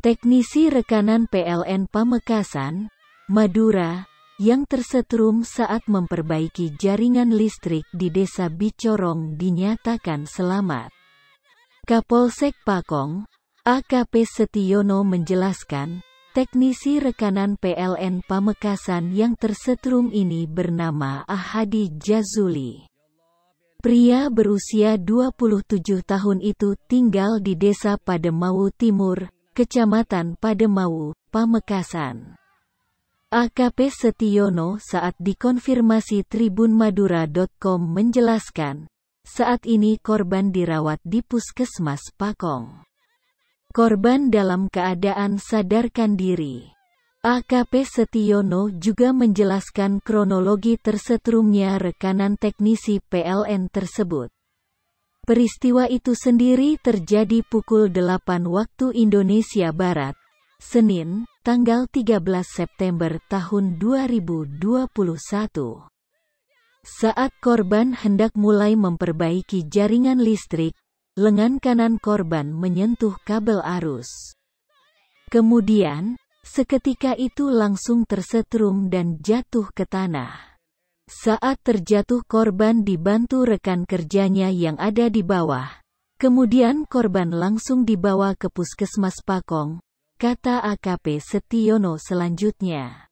Teknisi rekanan PLN Pamekasan, Madura, yang tersetrum saat memperbaiki jaringan listrik di Desa Bicorong dinyatakan selamat. Kapolsek Pakong, AKP Setiono menjelaskan, teknisi rekanan PLN Pamekasan yang tersetrum ini bernama Ahadi Jazuli. Pria berusia 27 tahun itu tinggal di Desa Pademau Timur, Kecamatan Pademau, Pamekasan. AKP Setiono saat dikonfirmasi Tribun Madura.com menjelaskan, saat ini korban dirawat di Puskesmas Pakong. Korban dalam keadaan sadarkan diri. AKP Setiono juga menjelaskan kronologi tersetrumnya rekanan teknisi PLN tersebut. Peristiwa itu sendiri terjadi pukul 8 waktu Indonesia Barat, Senin, tanggal 13 September tahun 2021. Saat korban hendak mulai memperbaiki jaringan listrik, lengan kanan korban menyentuh kabel arus. Kemudian, seketika itu langsung tersetrum dan jatuh ke tanah. Saat terjatuh korban dibantu rekan kerjanya yang ada di bawah. Kemudian korban langsung dibawa ke puskesmas Pakong, kata AKP Setiono selanjutnya.